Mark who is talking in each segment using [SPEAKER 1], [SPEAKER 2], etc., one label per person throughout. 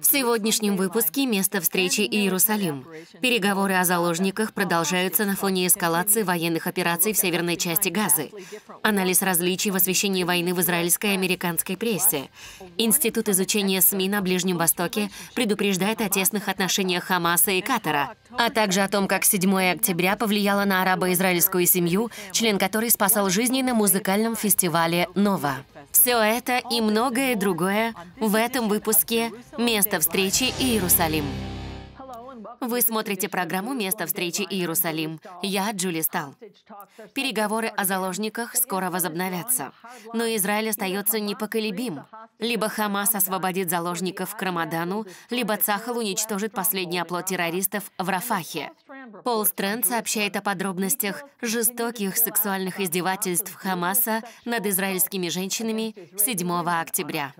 [SPEAKER 1] В сегодняшнем выпуске «Место встречи Иерусалим». Переговоры о заложниках продолжаются на фоне эскалации военных операций в северной части Газы. Анализ различий в освещении войны в израильской и американской прессе. Институт изучения СМИ на Ближнем Востоке предупреждает о тесных отношениях Хамаса и Катара, а также о том, как 7 октября повлияло на арабо-израильскую семью, член которой спасал жизни на музыкальном фестивале «Нова». Все это и многое другое в этом выпуске «Место встречи Иерусалим». Вы смотрите программу «Место встречи Иерусалим». Я Джули Стал. Переговоры о заложниках скоро возобновятся. Но Израиль остается непоколебим. Либо Хамас освободит заложников к Рамадану, либо Цахал уничтожит последний оплот террористов в Рафахе. Пол Стрэнд сообщает о подробностях жестоких сексуальных издевательств Хамаса над израильскими женщинами 7 октября.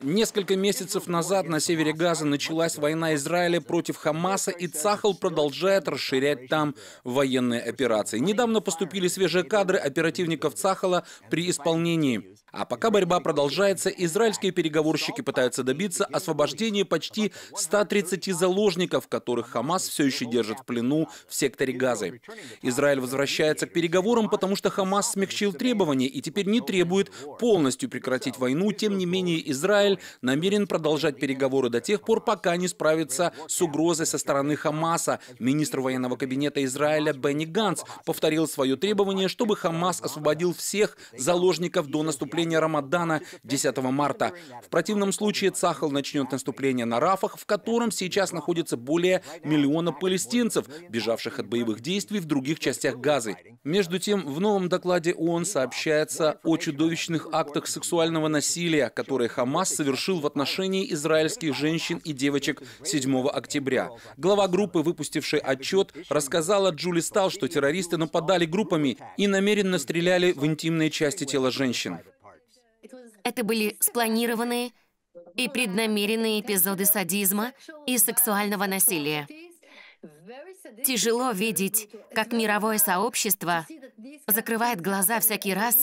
[SPEAKER 2] Несколько месяцев назад на севере Газа началась война Израиля против Хамаса, и Цахал продолжает расширять там военные операции. Недавно поступили свежие кадры оперативников Цахала при исполнении а пока борьба продолжается, израильские переговорщики пытаются добиться освобождения почти 130 заложников, которых Хамас все еще держит в плену в секторе Газы. Израиль возвращается к переговорам, потому что Хамас смягчил требования и теперь не требует полностью прекратить войну. Тем не менее, Израиль намерен продолжать переговоры до тех пор, пока не справится с угрозой со стороны Хамаса. Министр военного кабинета Израиля Бенни Ганс повторил свое требование, чтобы Хамас освободил всех заложников до наступления наступления Рамадана 10 марта. В противном случае Цахал начнет наступление на Рафах, в котором сейчас находится более миллиона палестинцев, бежавших от боевых действий в других частях Газы. Между тем, в новом докладе ООН сообщается о чудовищных актах сексуального насилия, которые Хамас совершил в отношении израильских женщин и девочек 7 октября. Глава группы, выпустившей отчет, рассказала Джули Стал, что террористы нападали группами и намеренно стреляли в интимные части тела женщин.
[SPEAKER 1] Это были спланированные и преднамеренные эпизоды садизма и сексуального насилия. Тяжело видеть, как мировое сообщество закрывает глаза всякий раз,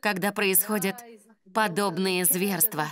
[SPEAKER 1] когда происходят подобные зверства.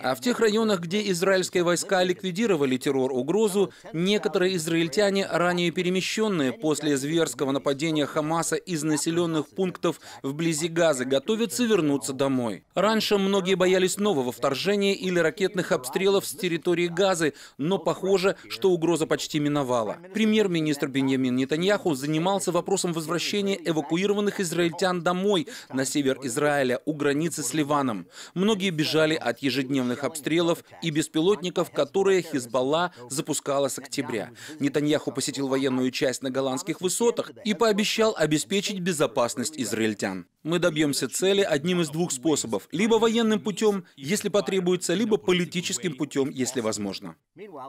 [SPEAKER 2] А в тех районах, где израильские войска ликвидировали террор-угрозу, некоторые израильтяне, ранее перемещенные после зверского нападения Хамаса из населенных пунктов вблизи Газы, готовятся вернуться домой. Раньше многие боялись нового вторжения или ракетных обстрелов с территории Газы, но похоже, что угроза почти миновала. Премьер-министр Беньямин Нетаньяху занимался вопросом возвращения эвакуированных израильтян домой на север Израиля, у границы с Ливаном. Многие бежали от ежедневного ежедневных обстрелов и беспилотников, которые Хизбалла запускала с октября. Нетаньяху посетил военную часть на голландских высотах и пообещал обеспечить безопасность израильтян. Мы добьемся цели одним из двух способов. Либо военным путем, если потребуется, либо политическим путем, если возможно.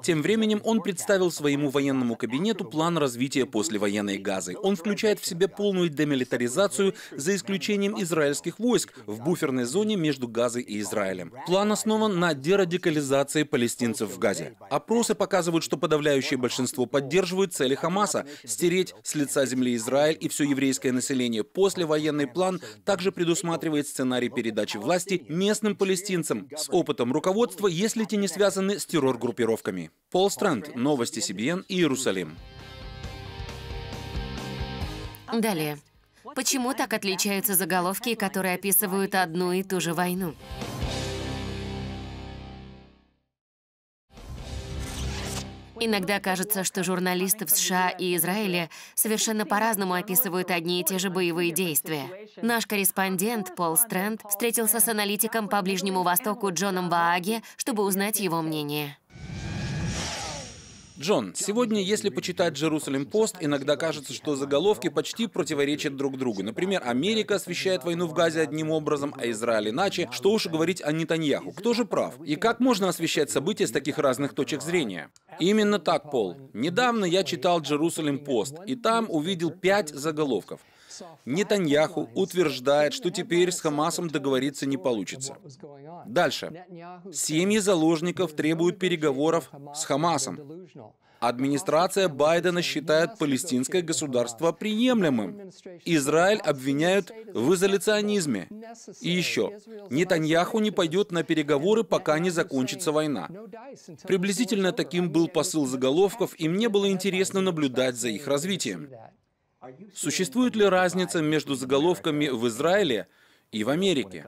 [SPEAKER 2] Тем временем он представил своему военному кабинету план развития послевоенной Газы. Он включает в себя полную демилитаризацию, за исключением израильских войск, в буферной зоне между Газой и Израилем. План основан на дерадикализации палестинцев в Газе. Опросы показывают, что подавляющее большинство поддерживают цели Хамаса – стереть с лица земли Израиль и все еврейское население. Послевоенный план также предусматривает сценарий передачи власти местным палестинцам с опытом руководства, если те не связаны с террор-группировками. Пол Странд, Новости CBN, Иерусалим.
[SPEAKER 1] Далее. Почему так отличаются заголовки, которые описывают одну и ту же войну? Иногда кажется, что журналисты в США и Израиле совершенно по-разному описывают одни и те же боевые действия. Наш корреспондент Пол Стрэнд встретился с аналитиком по Ближнему Востоку Джоном Вааге, чтобы узнать его мнение.
[SPEAKER 2] Джон, сегодня, если почитать «Джерусалим пост», иногда кажется, что заголовки почти противоречат друг другу. Например, Америка освещает войну в Газе одним образом, а Израиль иначе. Что уж говорить о Нетаньяху. Кто же прав? И как можно освещать события с таких разных точек зрения? Именно так, Пол. Недавно я читал «Джерусалим пост», и там увидел пять заголовков. Нетаньяху утверждает, что теперь с Хамасом договориться не получится. Дальше. Семьи заложников требуют переговоров с Хамасом. Администрация Байдена считает палестинское государство приемлемым. Израиль обвиняют в изоляционизме. И еще, Нетаньяху не пойдет на переговоры, пока не закончится война. Приблизительно таким был посыл заголовков, и мне было интересно наблюдать за их развитием. Существует ли разница между заголовками в Израиле и в Америке?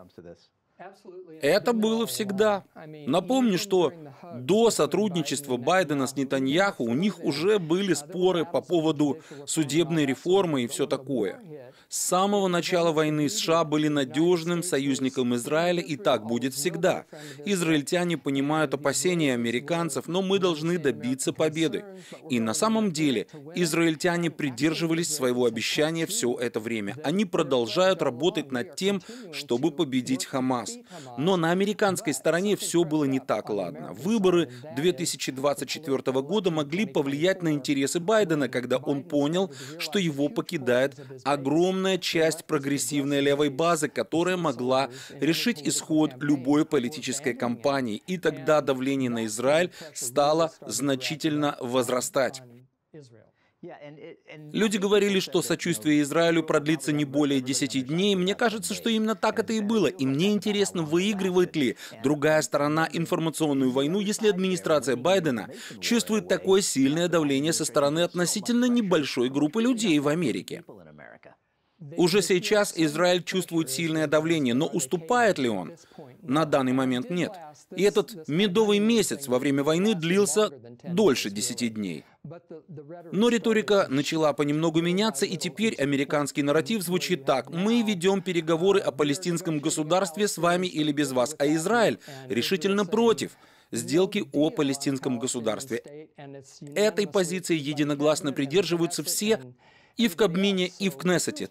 [SPEAKER 2] Это было всегда. Напомню, что до сотрудничества Байдена с Нетаньяху у них уже были споры по поводу судебной реформы и все такое. С самого начала войны США были надежным союзником Израиля, и так будет всегда. Израильтяне понимают опасения американцев, но мы должны добиться победы. И на самом деле израильтяне придерживались своего обещания все это время. Они продолжают работать над тем, чтобы победить Хамас. Но на американской стороне все было не так ладно. Выборы 2024 года могли повлиять на интересы Байдена, когда он понял, что его покидает огромное огромная часть прогрессивной левой базы, которая могла решить исход любой политической кампании. И тогда давление на Израиль стало значительно возрастать. Люди говорили, что сочувствие Израилю продлится не более 10 дней. Мне кажется, что именно так это и было. И мне интересно, выигрывает ли другая сторона информационную войну, если администрация Байдена чувствует такое сильное давление со стороны относительно небольшой группы людей в Америке. Уже сейчас Израиль чувствует сильное давление, но уступает ли он? На данный момент нет. И этот медовый месяц во время войны длился дольше 10 дней. Но риторика начала понемногу меняться, и теперь американский нарратив звучит так. «Мы ведем переговоры о палестинском государстве с вами или без вас, а Израиль решительно против» сделки о палестинском государстве. Этой позиции единогласно придерживаются все и в Кабмине, и в Кнессете.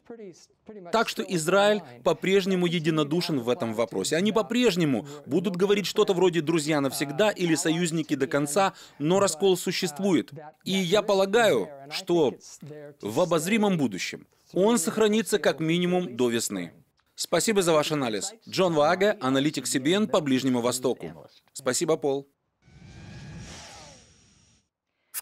[SPEAKER 2] Так что Израиль по-прежнему единодушен в этом вопросе. Они по-прежнему будут говорить что-то вроде «друзья навсегда» или «союзники до конца», но раскол существует. И я полагаю, что в обозримом будущем он сохранится как минимум до весны. Спасибо за ваш анализ. Джон Ваага, аналитик CBN по Ближнему Востоку. Спасибо, Пол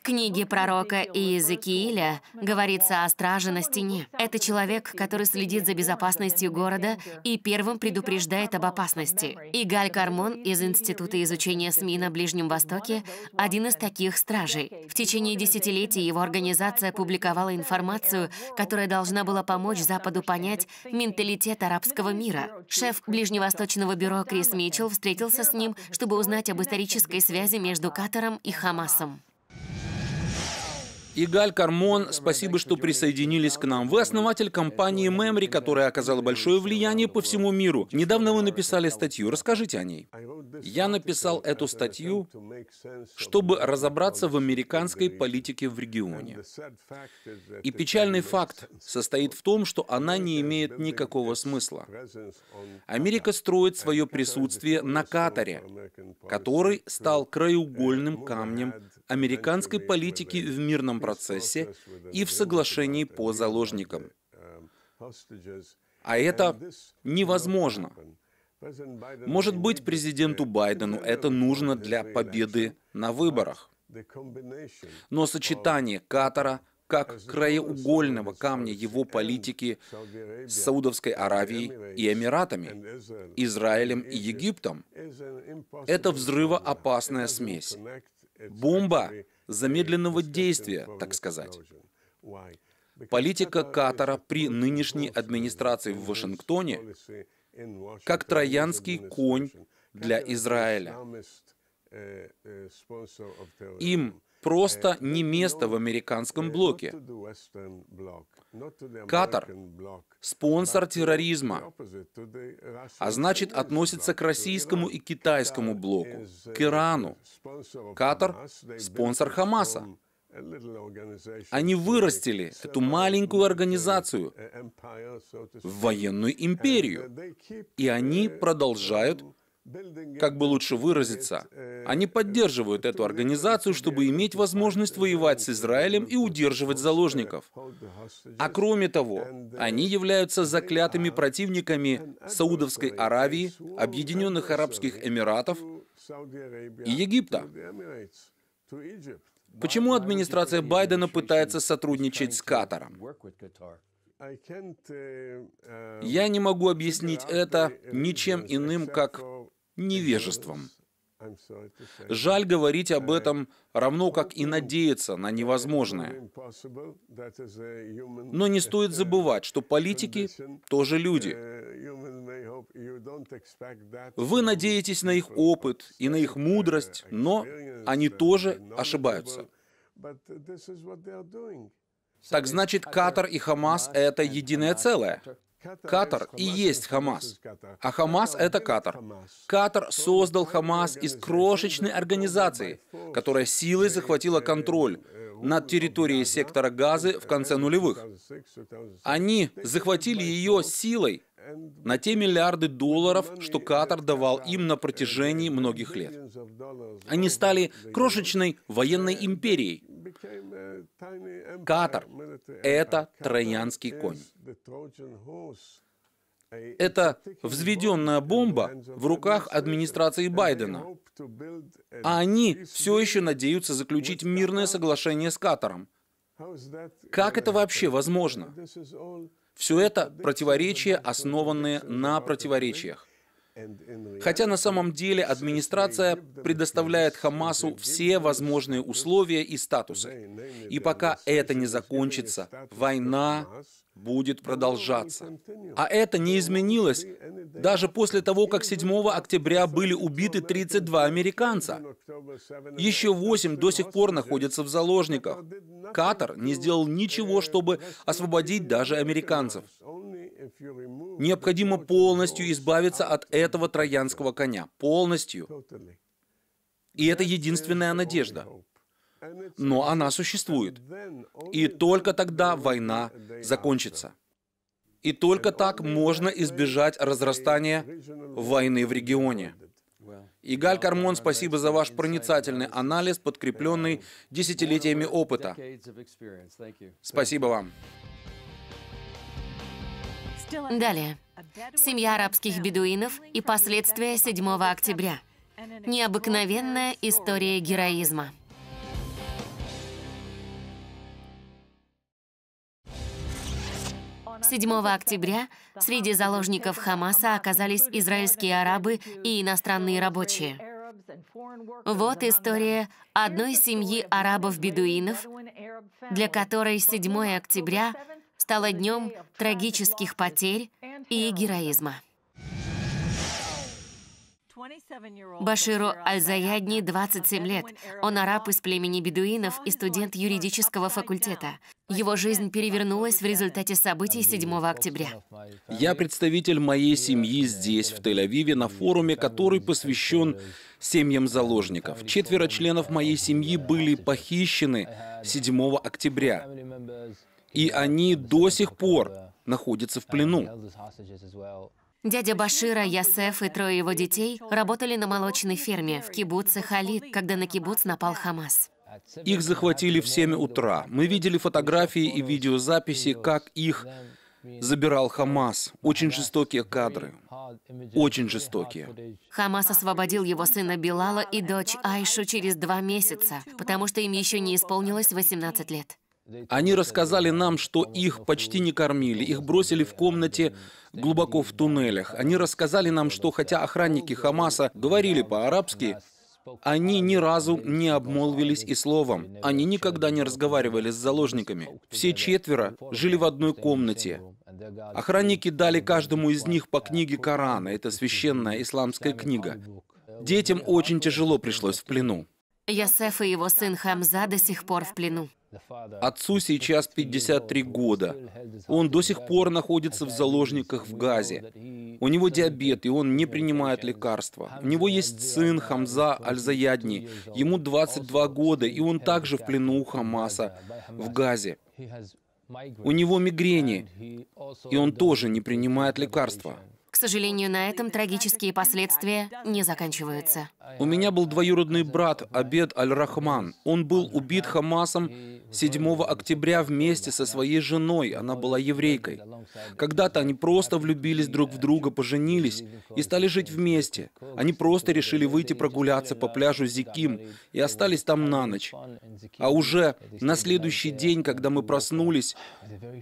[SPEAKER 1] книге пророка Иезекииля говорится о страже на стене. Это человек, который следит за безопасностью города и первым предупреждает об опасности. И Галь Кармон из Института изучения СМИ на Ближнем Востоке – один из таких стражей. В течение десятилетий его организация публиковала информацию, которая должна была помочь Западу понять менталитет арабского мира. Шеф Ближневосточного бюро Крис Митчелл встретился с ним, чтобы узнать об исторической связи между Катаром и Хамасом.
[SPEAKER 2] И Галь Кармон, спасибо, что присоединились к нам. Вы основатель компании Memory, которая оказала большое влияние по всему миру. Недавно вы написали статью. Расскажите о ней. Я написал эту статью, чтобы разобраться в американской политике в регионе. И печальный факт состоит в том, что она не имеет никакого смысла. Америка строит свое присутствие на Катаре, который стал краеугольным камнем американской политики в мирном процессе и в соглашении по заложникам. А это невозможно. Может быть, президенту Байдену это нужно для победы на выборах.
[SPEAKER 3] Но сочетание
[SPEAKER 2] Катара как краеугольного камня его политики с Саудовской Аравией и Эмиратами, Израилем и Египтом, это взрывоопасная смесь.
[SPEAKER 3] Бомба,
[SPEAKER 2] замедленного действия, так сказать. Политика Катара при нынешней администрации в Вашингтоне
[SPEAKER 3] как троянский конь
[SPEAKER 2] для Израиля.
[SPEAKER 3] Им просто не место в американском блоке. Катар – спонсор терроризма,
[SPEAKER 2] а значит относится к российскому и китайскому блоку, к Ирану. Катар – спонсор Хамаса. Они вырастили эту маленькую организацию
[SPEAKER 3] в военную
[SPEAKER 2] империю, и они продолжают как бы лучше выразиться, они поддерживают эту организацию, чтобы иметь возможность воевать с Израилем и удерживать заложников. А кроме того, они являются заклятыми противниками Саудовской Аравии, Объединенных Арабских Эмиратов
[SPEAKER 3] и Египта.
[SPEAKER 2] Почему администрация Байдена пытается сотрудничать с Катаром?
[SPEAKER 3] Я не могу объяснить это ничем иным, как
[SPEAKER 2] невежеством.
[SPEAKER 3] Жаль говорить об этом,
[SPEAKER 2] равно как и надеяться на невозможное. Но не стоит забывать, что политики тоже люди. Вы надеетесь на их опыт и на их мудрость, но они тоже ошибаются. Так значит, Катар и Хамас — это единое целое. Катар и есть Хамас. А Хамас — это Катар. Катар создал Хамас из крошечной организации, которая силой захватила контроль над территорией сектора Газы в конце нулевых. Они захватили ее силой на те миллиарды долларов, что Катар давал им на протяжении многих лет. Они стали крошечной военной империей. Катар — это троянский конь.
[SPEAKER 3] Это взведенная бомба в
[SPEAKER 2] руках администрации Байдена. А они все еще надеются заключить мирное соглашение с Катаром. Как это вообще возможно? Все это противоречия, основанные на противоречиях. Хотя на самом деле администрация предоставляет Хамасу все возможные условия и статусы. И пока это не закончится, война будет продолжаться. А это не изменилось даже после того, как 7 октября были убиты 32 американца. Еще 8 до сих пор находятся в заложниках. Катар не сделал ничего, чтобы освободить даже американцев. Необходимо полностью избавиться от этого троянского коня. Полностью. И это единственная надежда но она существует. И только тогда война закончится. И только так можно избежать разрастания войны в регионе. Игаль Кармон, спасибо за ваш проницательный анализ, подкрепленный десятилетиями опыта. Спасибо вам.
[SPEAKER 1] Далее. Семья арабских бедуинов и последствия 7 октября. Необыкновенная история героизма. 7 октября среди заложников Хамаса оказались израильские арабы и иностранные рабочие. Вот история одной семьи арабов-бедуинов, для которой 7 октября стало днем трагических потерь и героизма. Баширу Аль-Заядни 27 лет. Он араб из племени бедуинов и студент юридического факультета. Его жизнь перевернулась в результате событий 7 октября.
[SPEAKER 2] Я представитель моей семьи здесь, в Тель-Авиве, на форуме, который посвящен семьям заложников. Четверо членов моей семьи были похищены 7 октября. И они до сих пор находятся в плену.
[SPEAKER 1] Дядя Башира, Ясеф и трое его детей работали на молочной ферме в кибуце Халид, когда на кибуц напал Хамас.
[SPEAKER 2] Их захватили в 7 утра. Мы видели фотографии и видеозаписи, как их забирал Хамас. Очень жестокие кадры. Очень жестокие.
[SPEAKER 1] Хамас освободил его сына Билала и дочь Айшу через два месяца, потому что им еще не исполнилось 18 лет.
[SPEAKER 2] Они рассказали нам, что их почти не кормили, их бросили в комнате глубоко в туннелях. Они рассказали нам, что хотя охранники Хамаса говорили по-арабски, они ни разу не обмолвились и словом. Они никогда не разговаривали с заложниками. Все четверо жили в одной комнате. Охранники дали каждому из них по книге Корана, это священная исламская книга. Детям очень тяжело пришлось в плену.
[SPEAKER 1] Ясеф и его сын Хамза до сих пор в плену.
[SPEAKER 2] Отцу сейчас 53 года. Он до сих пор находится в заложниках в Газе. У него диабет, и он не принимает лекарства. У него есть сын Хамза Альзаядни. заядни Ему 22 года, и он также в плену у Хамаса в Газе. У него мигрени, и он тоже не принимает лекарства.
[SPEAKER 1] К сожалению, на этом трагические последствия не заканчиваются.
[SPEAKER 2] У меня был двоюродный брат Абед Аль-Рахман. Он был убит Хамасом 7 октября вместе со своей женой. Она была еврейкой. Когда-то они просто влюбились друг в друга, поженились и стали жить вместе. Они просто решили выйти прогуляться по пляжу Зиким и остались там на ночь. А уже на следующий день, когда мы проснулись,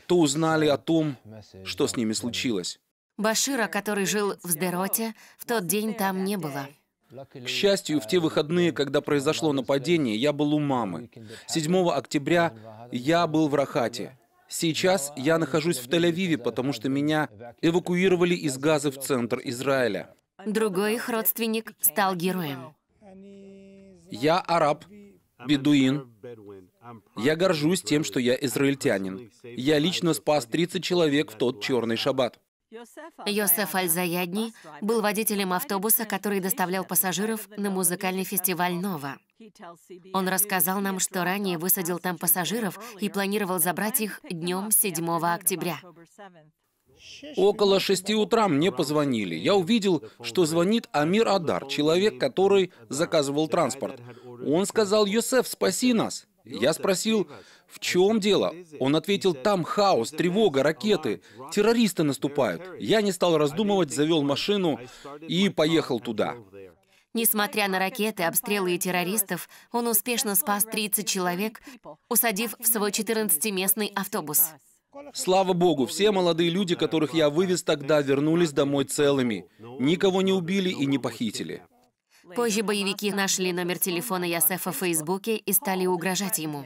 [SPEAKER 2] то узнали о том, что с ними случилось.
[SPEAKER 1] Башира, который жил в Сдероте, в тот день там не было.
[SPEAKER 2] К счастью, в те выходные, когда произошло нападение, я был у мамы. 7 октября я был в Рахате. Сейчас я нахожусь в Тель-Авиве, потому что меня эвакуировали из Газы в центр Израиля.
[SPEAKER 1] Другой их родственник стал героем.
[SPEAKER 2] Я араб, бедуин. Я горжусь тем, что я израильтянин. Я лично спас 30 человек в тот черный шаббат.
[SPEAKER 1] Йосеф Альзаядни был водителем автобуса, который доставлял пассажиров на музыкальный фестиваль «Нова». Он рассказал нам, что ранее высадил там пассажиров и планировал забрать их днем 7 октября. Около шести
[SPEAKER 2] утра мне позвонили. Я увидел, что звонит Амир Адар, человек, который заказывал транспорт. Он сказал, «Йосеф, спаси нас!» Я спросил, в чем дело? Он ответил, там хаос, тревога, ракеты, террористы наступают. Я не стал раздумывать, завел машину и поехал туда.
[SPEAKER 1] Несмотря на ракеты, обстрелы и террористов, он успешно спас 30 человек, усадив в свой 14-местный автобус.
[SPEAKER 2] Слава богу, все молодые люди, которых я вывез тогда, вернулись домой целыми. Никого не убили и не похитили.
[SPEAKER 1] Позже боевики нашли номер телефона Ясефа в Фейсбуке и стали угрожать ему.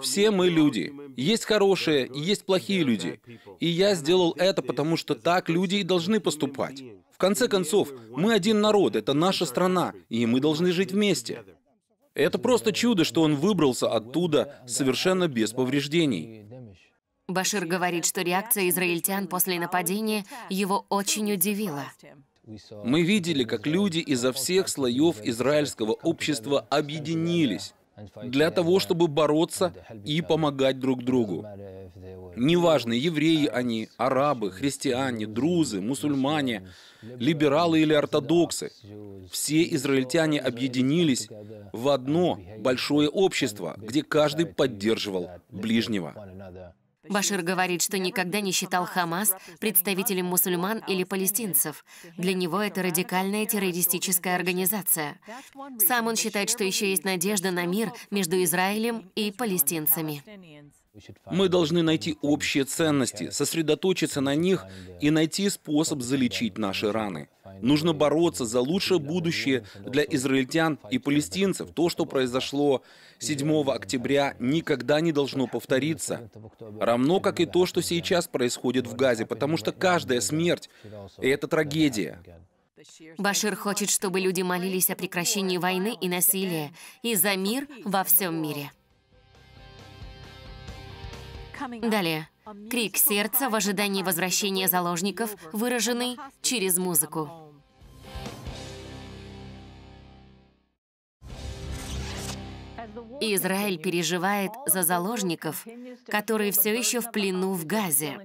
[SPEAKER 2] Все мы люди. Есть хорошие, есть плохие люди. И я сделал это, потому что так люди и должны поступать. В конце концов, мы один народ, это наша страна, и мы должны жить вместе. Это просто чудо, что он выбрался оттуда совершенно без повреждений.
[SPEAKER 1] Башир говорит, что реакция израильтян после нападения его очень удивила.
[SPEAKER 2] Мы видели, как люди изо всех слоев израильского общества объединились для того, чтобы бороться и помогать друг другу. Неважно, евреи они, арабы, христиане, друзы, мусульмане, либералы или ортодоксы. Все израильтяне объединились в одно большое общество, где каждый поддерживал ближнего.
[SPEAKER 1] Башир говорит, что никогда не считал Хамас представителем мусульман или палестинцев. Для него это радикальная террористическая организация. Сам он считает, что еще есть надежда на мир между Израилем и палестинцами.
[SPEAKER 2] Мы должны найти общие ценности, сосредоточиться на них и найти способ залечить наши раны. Нужно бороться за лучшее будущее для израильтян и палестинцев. То, что произошло 7 октября, никогда не должно повториться. Равно как и то, что сейчас происходит в Газе, потому что каждая смерть — это трагедия.
[SPEAKER 1] Башир хочет, чтобы люди молились о прекращении войны и насилия и за мир во всем мире. Далее. Крик сердца в ожидании возвращения заложников, выраженный через музыку. и Израиль переживает за заложников, которые все еще в плену в Газе.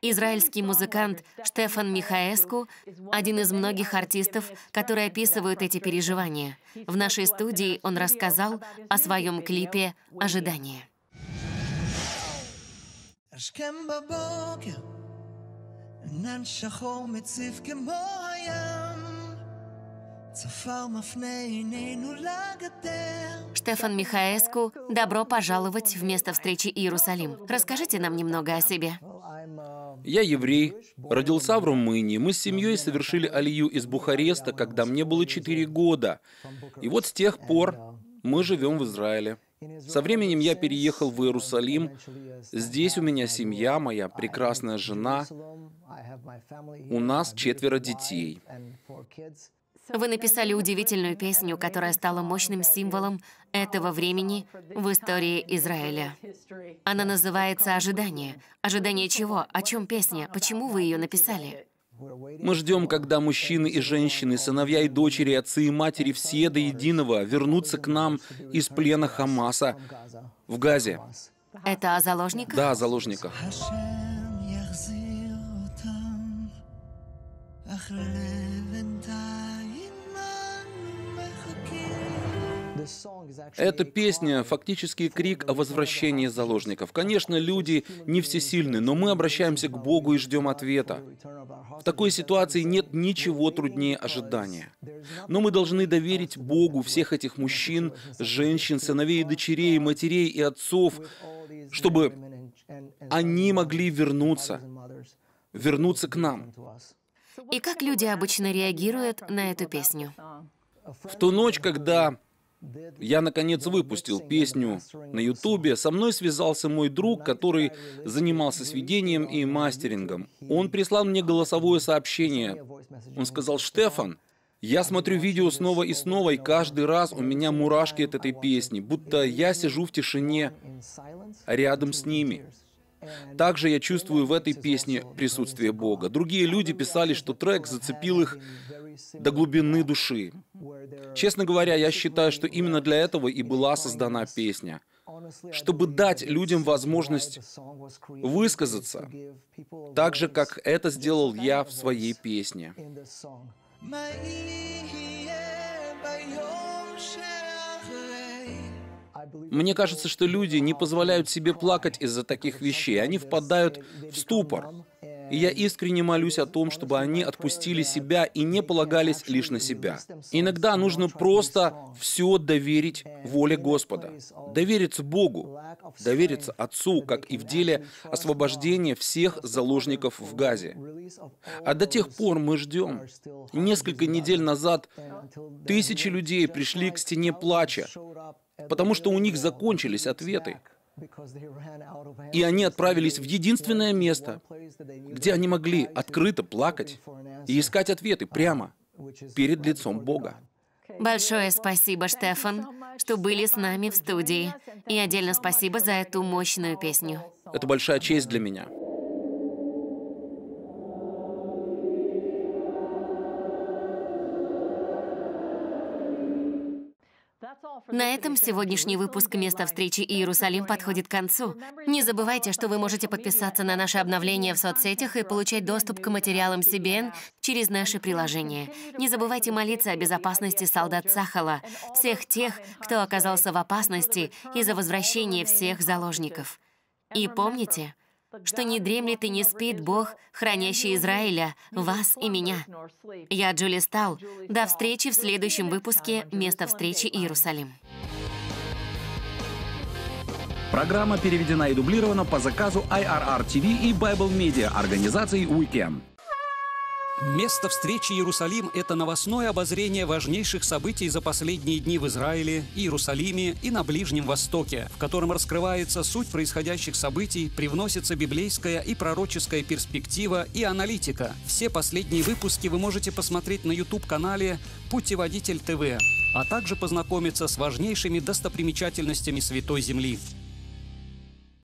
[SPEAKER 1] Израильский музыкант Штефан Михаэску – один из многих артистов, которые описывают эти переживания. В нашей студии он рассказал о своем клипе «Ожидание».
[SPEAKER 2] נן שחור מציף כמו הים
[SPEAKER 1] Штефан Михаэску, добро пожаловать в место встречи Иерусалим. Расскажите нам немного о себе.
[SPEAKER 2] Я еврей, родился в Румынии. Мы с семьей совершили алию из Бухареста, когда мне было 4 года. И вот с тех пор мы живем в Израиле. Со временем я переехал в Иерусалим. Здесь у меня семья, моя прекрасная жена. У нас четверо детей.
[SPEAKER 1] Вы написали удивительную песню, которая стала мощным символом этого времени в истории Израиля. Она называется «Ожидание». Ожидание чего? О чем песня? Почему вы ее написали?
[SPEAKER 2] Мы ждем, когда мужчины и женщины, сыновья и дочери, отцы и матери, все до единого вернутся к нам из плена Хамаса в Газе.
[SPEAKER 1] Это о заложниках? Да,
[SPEAKER 2] о заложниках. אחרי Эта песня фактически крик о возвращении заложников. Конечно, люди не всесильны, но мы обращаемся к Богу и ждем ответа. В такой ситуации нет ничего труднее ожидания. Но мы должны доверить Богу всех этих мужчин, женщин, сыновей и дочерей, матерей и отцов, чтобы они могли вернуться, вернуться к нам.
[SPEAKER 1] И как люди обычно реагируют на эту песню?
[SPEAKER 2] В ту ночь, когда я, наконец, выпустил песню на Ютубе. Со мной связался мой друг, который занимался сведением и мастерингом. Он прислал мне голосовое сообщение. Он сказал, «Штефан, я смотрю видео снова и снова, и каждый раз у меня мурашки от этой песни, будто я сижу в тишине рядом с ними». Также я чувствую в этой песне присутствие Бога. Другие люди писали, что трек зацепил их до глубины души. Честно говоря, я считаю, что именно для этого и была создана песня чтобы дать людям возможность высказаться, так же, как это сделал я в своей песне. Мои мне кажется, что люди не позволяют себе плакать из-за таких вещей. Они впадают в ступор. И я искренне молюсь о том, чтобы они отпустили себя и не полагались лишь на себя. Иногда нужно просто все доверить воле Господа. Довериться Богу, довериться Отцу, как и в деле освобождения всех заложников в Газе. А до тех пор мы ждем. Несколько недель назад тысячи людей пришли к стене плача, потому что у них закончились ответы. И они отправились в единственное место, где они могли открыто плакать и искать ответы прямо перед лицом Бога.
[SPEAKER 1] Большое спасибо, Штефан, что были с нами в студии. И отдельно спасибо за эту мощную песню.
[SPEAKER 2] Это большая честь для меня.
[SPEAKER 1] На этом сегодняшний выпуск «Место встречи Иерусалим» подходит к концу. Не забывайте, что вы можете подписаться на наши обновления в соцсетях и получать доступ к материалам CBN через наше приложение. Не забывайте молиться о безопасности солдат Сахала, всех тех, кто оказался в опасности из-за возвращения всех заложников. И помните, что не дремлет и не спит Бог, хранящий Израиля, вас и меня. Я Джули Стал. До встречи в следующем выпуске «Место встречи Иерусалим».
[SPEAKER 2] Программа переведена и дублирована по заказу IRR TV и Bible Media организации Weekend. Место встречи Иерусалим – это новостное обозрение важнейших событий за последние дни в Израиле, Иерусалиме и на Ближнем Востоке, в котором раскрывается суть происходящих событий, привносится библейская и пророческая перспектива и аналитика. Все последние выпуски вы можете посмотреть на YouTube-канале «Путеводитель ТВ», а также познакомиться с важнейшими достопримечательностями Святой Земли.